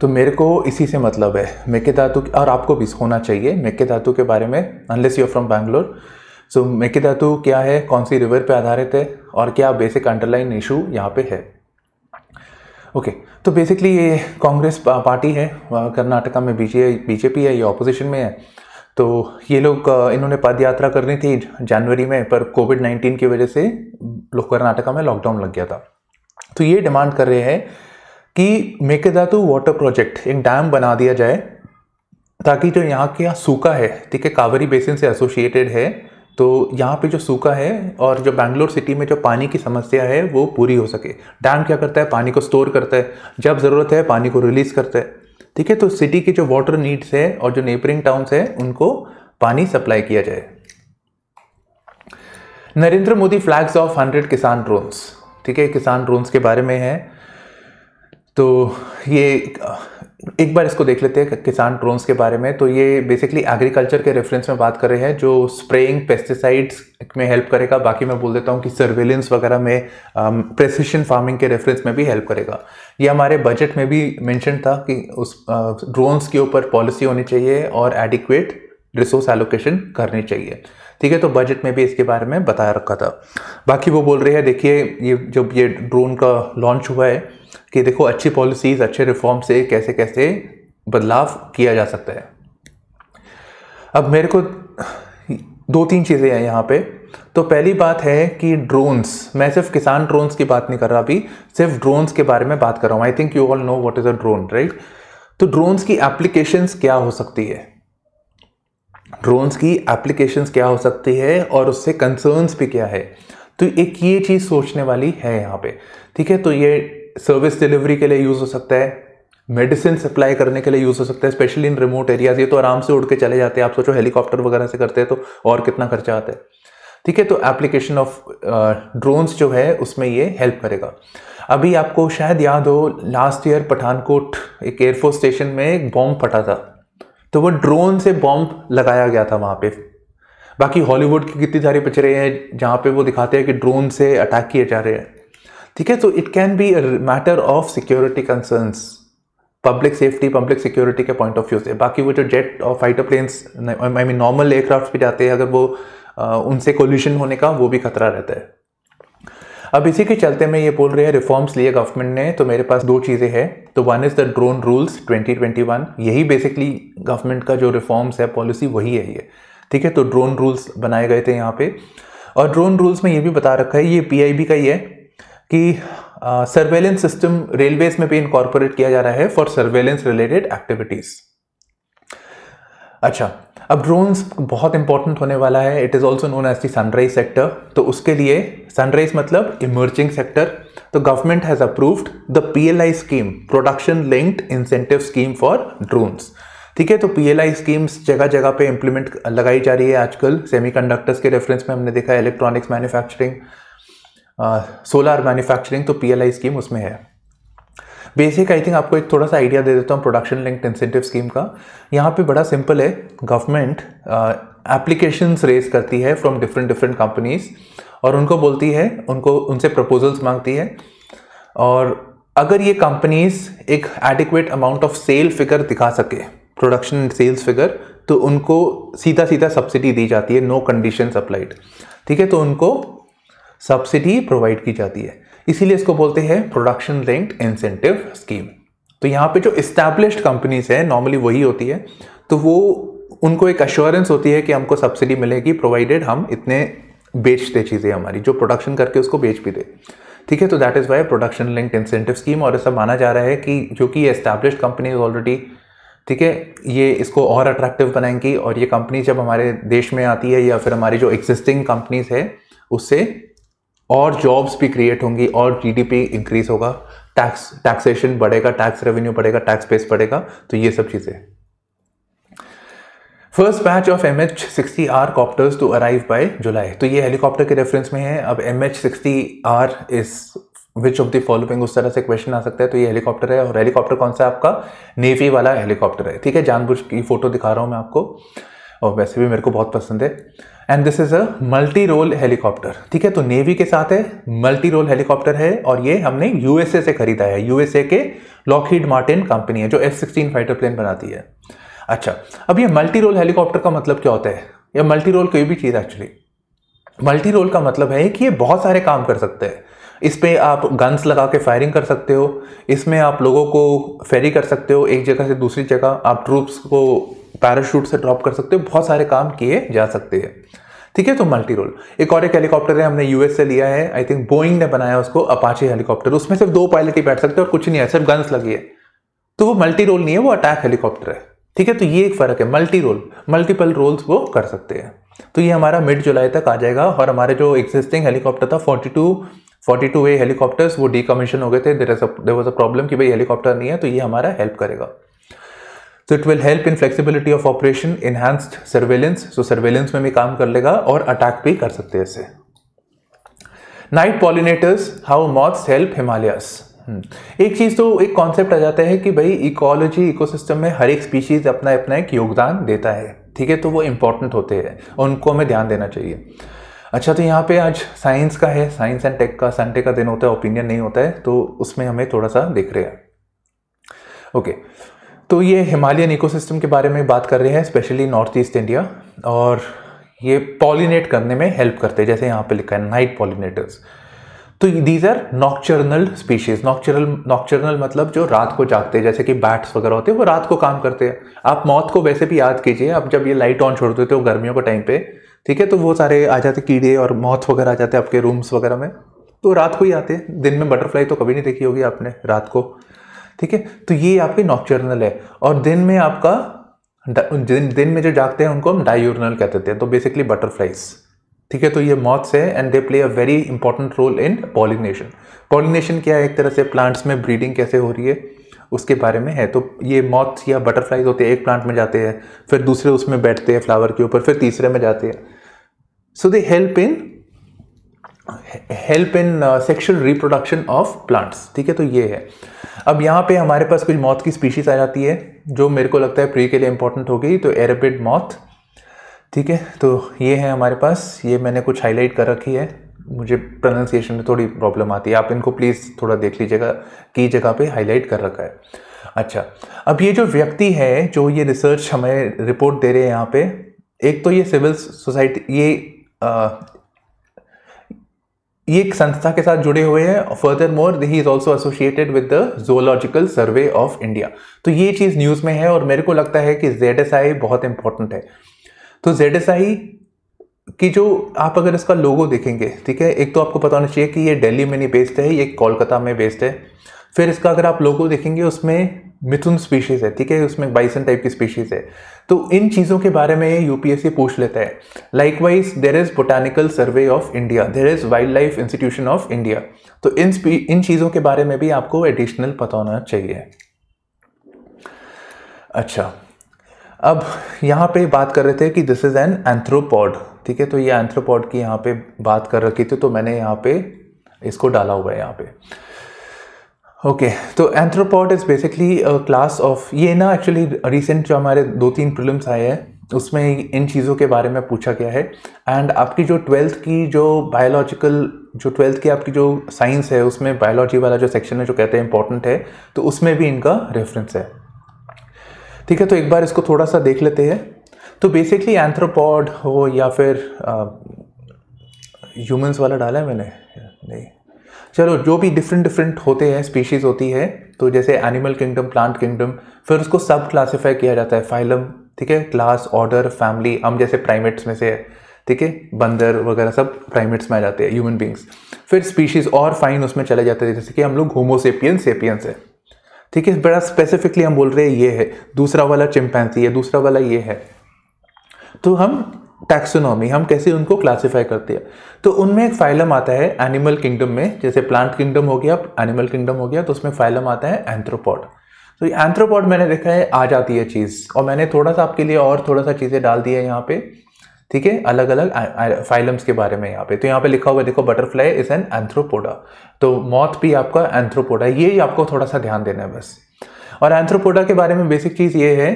तो मेरे को इसी से मतलब है मेके धातु और आपको भी होना चाहिए मेके धातु के बारे में unless you from Bangalore so Mekedatu क्या है कौन सी रिवर पे आधारित है और क्या बेसिक अंडरलाइन इशू यहाँ पे है ओके okay, तो बेसिकली ये कांग्रेस पार्टी है कर्नाटका में बीजे बीजेपी है ये ऑपोजिशन में है तो ये लोग इन्होंने पद यात्रा करनी थी जनवरी में पर कोविड नाइन्टीन की वजह से कर्नाटका में लॉकडाउन लग गया था तो ये डिमांड कर रहे हैं कि मेकेदातु वाटर प्रोजेक्ट एक डैम बना दिया जाए ताकि जो यहाँ के यहाँ सूखा है ठीक है कावेरी बेसिन से एसोसिएटेड है तो यहाँ पे जो सूखा है और जो बैंगलोर सिटी में जो पानी की समस्या है वो पूरी हो सके डैम क्या करता है पानी को स्टोर करता है जब ज़रूरत है पानी को रिलीज़ करता है ठीक है तो सिटी के जो वाटर नीड्स है और जो नेबरिंग टाउन्स है उनको पानी सप्लाई किया जाए Narendra Modi flags of hundred Kisan drones ठीक है किसान ड्रोन्स के बारे में है तो ये एक बार इसको देख लेते हैं किसान ड्रोन्स के बारे में तो ये बेसिकली एग्रीकल्चर के रेफरेंस में बात कर रहे हैं जो स्प्रेइंग पेस्टिसाइड्स में हेल्प करेगा बाकी मैं बोल देता हूँ कि सर्वेलेंस वगैरह में प्रेसिशन um, फार्मिंग के रेफरेंस में भी हेल्प करेगा ये हमारे बजट में भी मैंशन था कि उस ड्रोन्स uh, के ऊपर पॉलिसी होनी चाहिए और एडिक्वेट रिसोर्स एलोकेशन करनी चाहिए ठीक है तो बजट में भी इसके बारे में बताया रखा था बाकी वो बोल रहे हैं देखिए ये जब ये ड्रोन का लॉन्च हुआ है कि देखो अच्छी पॉलिसीज़ अच्छे रिफॉर्म से कैसे कैसे बदलाव किया जा सकता है अब मेरे को दो तीन चीज़ें हैं यहाँ पे तो पहली बात है कि ड्रोन्स मैं सिर्फ किसान ड्रोन्स की बात नहीं कर रहा अभी सिर्फ ड्रोन्स के बारे में बात कर रहा हूँ I think you all know what is a drone right तो ड्रोन्स की एप्लीकेशंस क्या हो सकती है ड्रोन्स की एप्लीकेशंस क्या हो सकती है और उससे कंसर्न्स भी क्या है तो एक ये चीज़ सोचने वाली है यहाँ पे ठीक है तो ये सर्विस डिलीवरी के लिए यूज़ हो सकता है मेडिसिन सप्लाई करने के लिए यूज़ हो सकता है स्पेशली इन रिमोट एरियाज ये तो आराम से उड़ के चले जाते हैं आप सोचो हेलीकॉप्टर वगैरह से करते हैं तो और कितना खर्चा आता है ठीक है तो एप्लीकेशन ऑफ ड्रोन्स जो है उसमें ये हेल्प करेगा अभी आपको शायद याद हो लास्ट ईयर पठानकोट एक एयरफोर्स स्टेशन में एक बॉम्ब फटा था तो वो ड्रोन से बॉम्ब लगाया गया था वहाँ पे बाकी हॉलीवुड की कितनी सारी पिक्चरें हैं जहाँ पे वो दिखाते हैं कि ड्रोन से अटैक किए जा रहे हैं ठीक है तो it can be matter of security concerns public safety public security के पॉइंट ऑफ व्यू से बाकी वो जो जेट और fighter planes I mean normal aircraft भी जाते हैं अगर वो आ, उनसे कोल्यूशन होने का वो भी खतरा रहता है अब इसी के चलते मैं ये बोल रहे हैं रिफॉर्म्स लिए गवर्नमेंट ने तो मेरे पास दो चीज़ें हैं तो one is the drone rules 2021 यही बेसिकली गवर्नमेंट का जो रिफॉर्म्स है पॉलिसी वही है ये ठीक है तो ड्रोन रूल्स बनाए गए थे यहाँ पे और ड्रोन रूल्स में ये भी बता रखा है ये पीआईबी का ही है कि सर्वेलेंस सिस्टम रेलवेज में भी इनकॉर्पोरेट किया जा रहा है फॉर सर्वेलेंस रिलेटेड एक्टिविटीज अच्छा अब ड्रोन्स बहुत इंपॉर्टेंट होने वाला है it is also known as the sunrise sector तो उसके लिए सनराइज मतलब इमर्जिंग सेक्टर तो government has approved the PLI scheme production linked incentive scheme for drones ठीक है तो पीएलआई स्कीम्स जगह जगह पे इंप्लीमेंट लगाई जा रही है आजकल सेमीकंडक्टर्स के रेफरेंस में हमने देखा इलेक्ट्रॉनिक्स मैन्युफैक्चरिंग सोलर मैन्युफैक्चरिंग तो पी स्कीम उसमें है बेसिक आई थिंक आपको एक थोड़ा सा आइडिया दे देता हूँ प्रोडक्शन लिंक्ड इंसेंटिव स्कीम का यहाँ पे बड़ा सिंपल है गवर्नमेंट एप्लीकेशंस रेज करती है फ्रॉम डिफरेंट डिफरेंट कंपनीज और उनको बोलती है उनको उनसे प्रपोजल्स मांगती है और अगर ये कंपनीज एक adequate amount of sale figure दिखा सके प्रोडक्शन एंड सेल्स फिगर तो उनको सीधा सीधा सब्सिडी दी जाती है नो कंडीशन अप्लाइड ठीक है तो उनको सब्सिडी प्रोवाइड की जाती है इसीलिए इसको बोलते हैं प्रोडक्शन लिंक्ड इंसेंटिव स्कीम तो यहाँ पे जो इस्टेब्लिश्ड कंपनीज हैं नॉर्मली वही होती है तो वो उनको एक अश्योरेंस होती है कि हमको सब्सिडी मिलेगी प्रोवाइडेड हम इतने बेचते चीज़ें हमारी जो प्रोडक्शन करके उसको बेच भी दे ठीक है तो that is why production linked incentive scheme और ऐसा माना जा रहा है कि जो कि ये इस्टेब्लिश कंपनीज ऑलरेडी ठीक है ये इसको और अट्रैक्टिव बनाएंगी और ये कंपनी जब हमारे देश में आती है या फिर हमारी जो एग्जिस्टिंग कंपनीज है उससे और जॉब्स भी क्रिएट होंगी और जीडीपी इंक्रीज होगा टैक्स टैक्सेशन बढ़ेगा टैक्स रेवेन्यू बढ़ेगा टैक्स बेस बढ़ेगा तो ये सब चीज़ें first batch of M H sixty R copters to arrive by July तो ये हेलीकॉप्टर के रेफरेंस में है अब M H sixty R is which of the following उस तरह से क्वेश्चन आ सकता है तो ये हेलीकॉप्टर है और हेलीकॉप्टर कौन सा आपका नेवी वाला हेलीकॉप्टर है ठीक है जानबूझ की फ़ोटो दिखा रहा हूँ मैं आपको और वैसे भी मेरे को बहुत पसंद है and this is a multi role helicopter ठीक है तो नेवी के साथ है मल्टी रोल हेलीकॉप्टर है और ये हमने यूएसए से खरीदा है यूएसए के लॉकहीड मार्टिन कंपनी है जो एफ सिक्सटीन फाइटर प्लेन बनाती है अच्छा अब ये मल्टी रोल हेलीकॉप्टर का मतलब क्या होता है या मल्टी रोल कोई भी चीज़ एक्चुअली मल्टी रोल का मतलब है कि ये बहुत सारे काम कर सकते हैं इस पर आप गन्स लगा के फायरिंग कर सकते हो इसमें आप लोगों को फेरी कर सकते हो एक जगह से दूसरी जगह आप ट्रूप्स को पैराशूट से ड्रॉप कर सकते हो बहुत सारे काम किए जा सकते हैं ठीक है तो मल्टी रोल एक और एक हेलीकॉप्टर है हमने यूएस से लिया है आई थिंक बोइंग ने बनाया उसको अपाचे हेलीकॉप्टर उसमें सिर्फ दो पायलट ही बैठ सकते हैं और कुछ नहीं है सिर्फ गन्स लगी है तो वो मल्टी रोल नहीं है वो अटैक हेलीकॉप्टर है ठीक है तो ये एक फर्क है मल्टी रोल मल्टीपल रोल्स वो कर सकते हैं तो ये हमारा मिड जुलाई तक आ जाएगा और हमारे जो एग्जिस्टिंग हेलीकॉप्टर था forty two forty two A helicopters वो डीकमीशन हो गए थे देर वॉज अ प्रॉब्लम कि भाई हेलीकॉप्टर नहीं है तो ये हमारा हेल्प करेगा तो it will help in flexibility of operation enhanced surveillance so surveillance में भी काम कर लेगा और अटैक भी कर सकते हैं इसे night pollinators how moths help Himalayas एक चीज़ तो एक कॉन्सेप्ट आ जाता है कि भाई इकोलॉजी इकोसिस्टम में हर एक स्पीशीज अपना अपना एक योगदान देता है ठीक है तो वो इंपॉर्टेंट होते हैं उनको हमें ध्यान देना चाहिए अच्छा तो यहाँ पे आज साइंस का है साइंस एंड टेक का संडे का दिन होता है ओपिनियन नहीं होता है तो उसमें हमें थोड़ा सा देख रहे हैं ओके okay. तो ये हिमालयन इकोसिस्टम के बारे में बात कर रहे हैं स्पेशली नॉर्थ ईस्ट इंडिया और ये पॉलिनेट करने में हेल्प करते हैं जैसे यहाँ पे लिखा है नाइट पॉलिनेटर्स तो these are nocturnal species nocturnal nocturnal मतलब जो रात को जागते हैं जैसे कि बैट्स वगैरह होते हैं वो रात को काम करते हैं आप मौत को वैसे भी याद कीजिए आप जब ये लाइट ऑन छोड़ देते हो गर्मियों के टाइम पे ठीक है तो वो सारे आ जाते कीड़े और मौत वगैरह आ जाते हैं आपके रूम्स वगैरह में तो रात को ही आते हैं दिन में बटरफ्लाई तो कभी नहीं देखी होगी आपने रात को ठीक है तो ये आपके नॉक्चर्नल है और दिन में आपका दिन दिन में जो जागते हैं उनको हम डायूर्नल कहते हैं तो बेसिकली बटरफ्लाइज ठीक है तो ये मॉथ्स है and they play a very important role in pollination pollination क्या है एक तरह से प्लांट्स में ब्रीडिंग कैसे हो रही है उसके बारे में है तो ये मॉथ्स या बटरफ्लाइज होते हैं एक प्लांट में जाते हैं फिर दूसरे उसमें बैठते हैं फ्लावर के ऊपर फिर तीसरे में जाते हैं so they help in help in sexual reproduction of plants ठीक है तो ये है अब यहाँ पे हमारे पास कुछ मौत की स्पीशीज़ आ जाती है जो मेरे को लगता है प्री के लिए इंपॉर्टेंट होगी तो एरेपिड मौत ठीक है तो ये है हमारे पास ये मैंने कुछ हाईलाइट कर रखी है मुझे प्रोनाउंसिएशन में थोड़ी प्रॉब्लम आती है आप इनको प्लीज़ थोड़ा देख लीजिएगा की जगह पे हाईलाइट कर रखा है अच्छा अब ये जो व्यक्ति है जो ये रिसर्च हमें रिपोर्ट दे रहे हैं यहाँ पे एक तो ये सिविल सोसाइटी ये uh, ये एक संस्था के साथ जुड़े हुए हैं furthermore he is also associated with the zoological survey of India तो ये चीज़ न्यूज़ में है और मेरे को लगता है कि जेड एस आई बहुत इंपॉर्टेंट है तो जेड एस आई कि जो आप अगर इसका लोगो देखेंगे ठीक है एक तो आपको पता होना चाहिए कि ये दिल्ली में नहीं बेस्ड है ये कोलकाता में बेस्ड है फिर इसका अगर आप लोगो देखेंगे उसमें मिथुन स्पीशीज़ है ठीक है उसमें बाइसन टाइप की स्पीशीज़ है तो इन चीज़ों के बारे में यूपीएससी पूछ लेता है likewise there is botanical survey of India there is wildlife institution of India तो इन इन चीज़ों के बारे में भी आपको एडिशनल पता होना चाहिए अच्छा अब यहाँ पे बात कर रहे थे कि दिस इज़ एन एंथ्रोपॉड ठीक है तो ये एंथ्रोपॉड की यहाँ पे बात कर रखी थी तो मैंने यहाँ पे इसको डाला हुआ है यहाँ पे ओके तो arthropod is basically class of ये ना एक्चुअली रिसेंट जो हमारे दो तीन प्रिलिम्स आए हैं उसमें इन चीज़ों के बारे में पूछा गया है एंड आपकी जो ट्वेल्थ की जो बायोलॉजिकल जो ट्वेल्थ की आपकी जो साइंस है उसमें बायोलॉजी वाला जो सेक्शन है जो कहते हैं इंपॉर्टेंट है तो उसमें भी इनका रेफरेंस है ठीक है तो एक बार इसको थोड़ा सा देख लेते हैं तो बेसिकली एंथ्रोपॉड हो या फिर ह्यूमंस uh, वाला डाला है मैंने नहीं चलो जो भी डिफरेंट डिफरेंट होते हैं स्पीशीज़ होती है तो जैसे एनिमल किंगडम प्लांट किंगडम फिर उसको सब क्लासीफाई किया जाता है फाइलम ठीक है क्लास ऑर्डर फैमिली हम जैसे प्राइमेट्स में से है ठीक है बंदर वगैरह सब प्राइमेट्स में आ जाते हैं ह्यूमन बींग्स फिर स्पीशीज़ और फाइन उसमें चले जाते हैं जैसे कि हम लोग होमोसेपियन सेपियंस है ठीक है बड़ा स्पेसिफिकली हम बोल रहे हैं ये है दूसरा वाला चिंपैंसी है दूसरा वाला ये है तो हम टैक्सोनॉमी हम कैसे उनको क्लासिफाई करते हैं तो उनमें एक फाइलम आता है एनिमल किंगडम में जैसे प्लांट किंगडम हो गया एनिमल किंगडम हो गया तो उसमें फाइलम आता है एंथ्रोपॉड तो ये एंथ्रोपॉड मैंने देखा है आ जाती है चीज़ और मैंने थोड़ा सा आपके लिए और थोड़ा सा चीज़ें डाल दी है यहाँ पे ठीक है अलग अलग फाइलम्स के बारे में यहाँ पे तो यहाँ पे लिखा हुआ देखो बटरफ्लाई इज एन एंथ्रोपोडा तो मौत भी आपका एंथ्रोपोडा ये ही आपको थोड़ा सा ध्यान देना है बस और एंथ्रोपोडा के बारे में बेसिक चीज़ ये है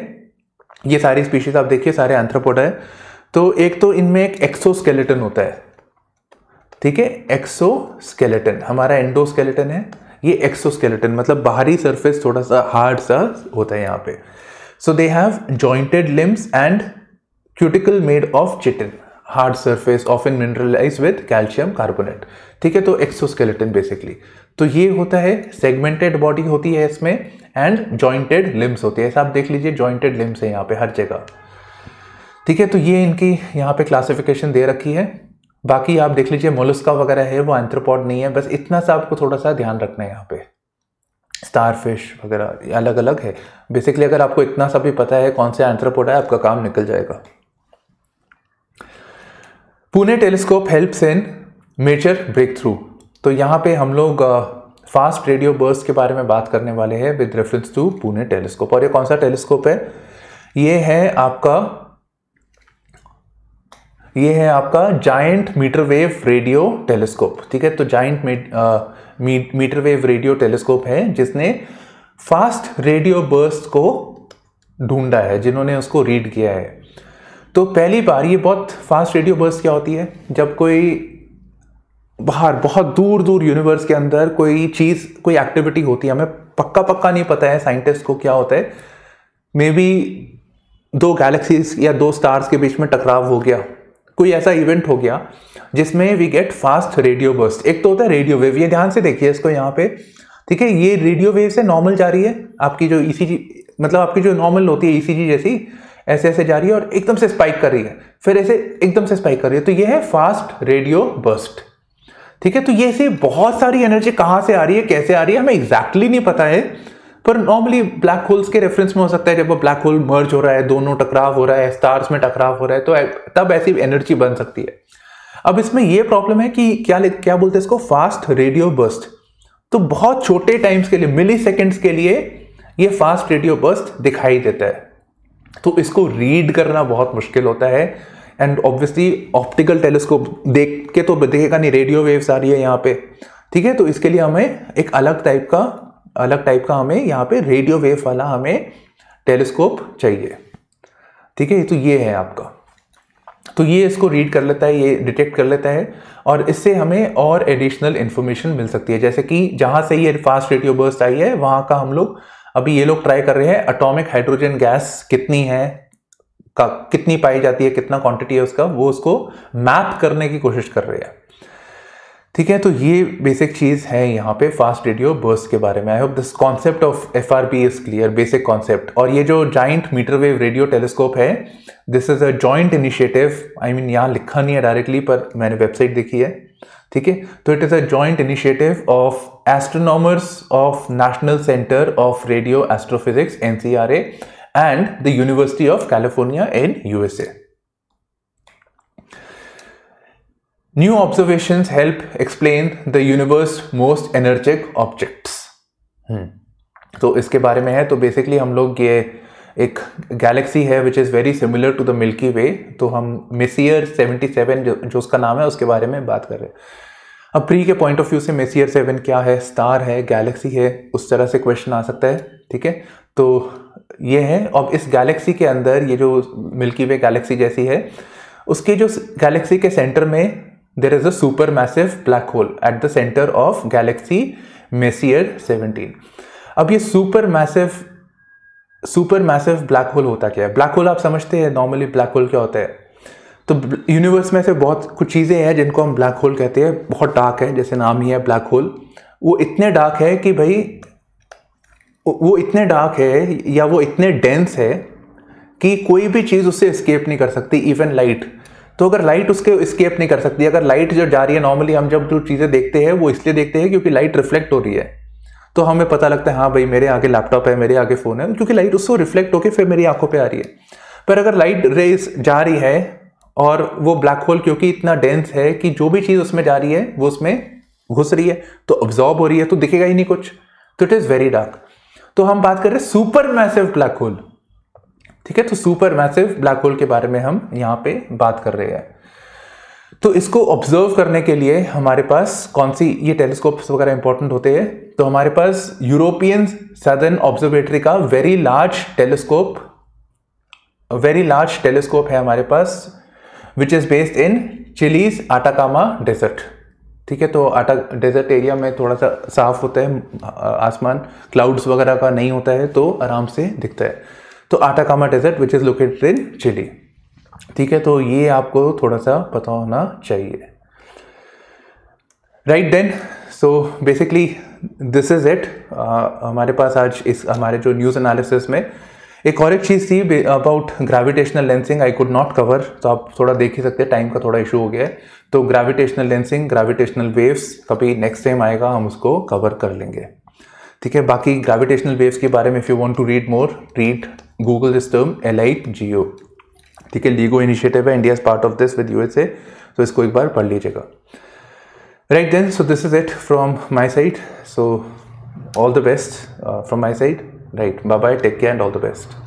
ये सारी स्पीशीज़ आप देखिए सारे एंथ्रोपोडा है तो एक तो इनमें एक एक्सोस्केलेटन होता है ठीक है एक्सोस्केलेटन हमारा एंडोस्केलेटन है ये एक्सोस्केलेटन मतलब बाहरी सरफेस थोड़ा सा हार्ड सा होता है यहाँ पे so they have jointed limbs and cuticle made of chitin hard surface and mineralize with calcium carbonate ठीक है तो एक्सोस्केलेटन बेसिकली तो ये होता है सेगमेंटेड बॉडी होती है इसमें एंड जॉइंटेड लिम्स होती है ऐसा आप देख लीजिए जॉइंटेड लिम्स है यहाँ पे हर जगह ठीक है तो ये इनकी यहाँ पे क्लासिफिकेशन दे रखी है बाकी आप देख लीजिए मोलस्का वगैरह है वो एंथ्रोपॉड नहीं है बस इतना सा आपको थोड़ा सा ध्यान रखना है यहाँ पे स्टारफिश वगैरह अलग अलग है बेसिकली अगर आपको इतना सा भी पता है कौन सा एंथ्रोपोड है आपका काम निकल जाएगा Pune telescope helps in major breakthrough तो यहाँ पे हम लोग फास्ट रेडियो बर्स के बारे में बात करने वाले हैं with reference to Pune telescope और ये कौन सा टेलीस्कोप है ये है आपका ये है आपका giant metre wave radio telescope ठीक है तो giant metre wave radio telescope है जिसने फास्ट रेडियो बर्स्ट को ढूंढा है जिन्होंने उसको रीड किया है तो पहली बार ये बहुत फास्ट रेडियो बर्स क्या होती है जब कोई बाहर बहुत दूर दूर यूनिवर्स के अंदर कोई चीज़ कोई एक्टिविटी होती है हमें पक्का पक्का नहीं पता है साइंटिस्ट को क्या होता है मे बी दो गैलेक्सीज या दो स्टार्स के बीच में टकराव हो गया कोई ऐसा इवेंट हो गया जिसमें we get fast radio burst एक तो होता है रेडियो वेव ये ध्यान से देखिए इसको यहाँ पे ठीक है ये रेडियो वेव से नॉर्मल जा रही है आपकी जो ई e मतलब आपकी जो नॉर्मल होती है ई e जैसी ऐसे ऐसे जा रही है और एकदम से स्पाइक कर रही है फिर ऐसे एकदम से स्पाइक कर रही है तो ये है फास्ट रेडियो बर्स्ट ठीक है तो ये से बहुत सारी एनर्जी कहाँ से आ रही है कैसे आ रही है हमें एग्जैक्टली exactly नहीं पता है पर नॉर्मली ब्लैक होल्स के रेफरेंस में हो सकता है जब वो ब्लैक होल मर्ज हो रहा है दोनों टकराव हो रहा है स्टार्स में टकराव हो रहा है तो तब ऐसी एनर्जी बन सकती है अब इसमें यह प्रॉब्लम है कि क्या क्या बोलते हैं इसको फास्ट रेडियो बस्ट तो बहुत छोटे टाइम्स के लिए मिली सेकेंड्स के लिए ये फास्ट रेडियो बस्ट दिखाई देता है तो इसको रीड करना बहुत मुश्किल होता है एंड ऑब्वियसली ऑप्टिकल टेलीस्कोप देख के तो देखेगा नहीं रेडियो वेव्स आ रही है यहाँ पे ठीक है तो इसके लिए हमें एक अलग टाइप का अलग टाइप का हमें यहाँ पे रेडियो वेव वाला हमें टेलीस्कोप चाहिए ठीक है तो ये है आपका तो ये इसको रीड कर लेता है ये डिटेक्ट कर लेता है और इससे हमें और एडिशनल इन्फॉर्मेशन मिल सकती है जैसे कि जहाँ से ये फास्ट रेडियो बर्स्ट आई है वहाँ का हम लोग अभी ये लोग ट्राई कर रहे हैं अटोमिक हाइड्रोजन गैस कितनी है का कितनी पाई जाती है कितना क्वांटिटी है उसका वो उसको मैप करने की कोशिश कर रहे हैं ठीक है तो ये बेसिक चीज़ है यहाँ पे फास्ट रेडियो बर्स के बारे में I hope this concept of F R P is clear basic concept और ये जो joint metre wave radio telescope है this is a joint initiative I mean यहाँ लिखा नहीं है डायरेक्टली पर मैंने वेबसाइट देखी है ठीक है तो it is a joint initiative of astronomers of national centre of radio astrophysics N C R A and the university of California in U S A new observation help explain the universe most energic objects तो इसके बारे में है तो basically हम लोग ये एक गैलेक्सी है which is very similar to the Milky Way तो हम मेसियर 77 जो जो उसका नाम है उसके बारे में बात कर रहे हैं अब प्री के पॉइंट ऑफ व्यू से मेसियर 7 क्या है स्टार है गैलेक्सी है उस तरह से क्वेश्चन आ सकता है ठीक है तो ये है अब इस गैलेक्सी के अंदर ये जो मिल्की वे गैलेक्सी जैसी है उसके जो गैलेक्सी के सेंटर में there is a supermassive black hole at the center of galaxy Messier 17. अब ये supermassive supermassive ब्लैक होल होता क्या है ब्लैक होल आप समझते हैं नॉर्मली ब्लैक होल क्या होता है तो यूनिवर्स में से बहुत कुछ चीज़ें हैं जिनको हम ब्लैक होल कहते हैं बहुत डार्क है जैसे नाम ही है ब्लैक होल वो इतने डार्क है कि भाई वो इतने डार्क है या वो इतने डेंस है कि कोई भी चीज़ उससे स्केप नहीं कर सकती इवन लाइट तो अगर लाइट उसके स्केप नहीं कर सकती अगर लाइट जो जा रही है नॉर्मली हम जब जो चीज़ें देखते हैं वो इसलिए देखते हैं क्योंकि लाइट रिफ्लेक्ट हो रही है तो हमें पता लगता है हाँ भाई मेरे आगे लैपटॉप है मेरे आगे फ़ोन है क्योंकि लाइट उसको रिफ्लेक्ट होकर फिर मेरी आंखों पर आ रही है पर अगर लाइट रेस जा रही है और वो ब्लैक होल क्योंकि इतना डेंस है कि जो भी चीज़ उसमें जा रही है वो उसमें घुस रही है तो ऑब्जॉर्ब हो रही है तो दिखेगा ही नहीं कुछ तो इट इज़ वेरी डार्क तो हम बात कर रहे हैं सुपर मैसिव ब्लैक होल ठीक है तो सुपर मैसिव ब्लैक होल के बारे में हम यहाँ पे बात कर रहे हैं तो इसको ऑब्जर्व करने के लिए हमारे पास कौन सी ये टेलीस्कोप्स वगैरह इंपॉर्टेंट होते हैं तो हमारे पास यूरोपियन सदर्न ऑब्जर्वेटरी का very large telescope very large telescope है हमारे पास which is based in Chile's Atacama desert ठीक है तो आटा डेजर्ट एरिया में थोड़ा सा साफ होता है आसमान क्लाउड्स वगैरह का नहीं होता है तो आराम से दिखता है तो Atacama desert which is located in Chile ठीक है तो ये आपको थोड़ा सा पता होना चाहिए right then so basically this is it हमारे पास आज इस हमारे जो न्यूज़ एनालिसिस में एक और एक चीज़ थी about gravitational lensing I could not cover तो आप थोड़ा देख ही सकते हैं टाइम का थोड़ा इशू हो गया है तो ग्रेविटेशनल लेंसिंग ग्रेविटेशनल वेव्स कभी नेक्स्ट टाइम आएगा हम उसको कवर कर लेंगे ठीक है बाकी ग्रेविटेशनल वेव्स के बारे में if you want to read more read Google this term alight geo ठीक है लीगो इनिशिएटिव है India is part of this with USA तो इसको एक बार पढ़ लीजिएगा right then so this is it from my side so all the best from my side right bye bye take care and all the best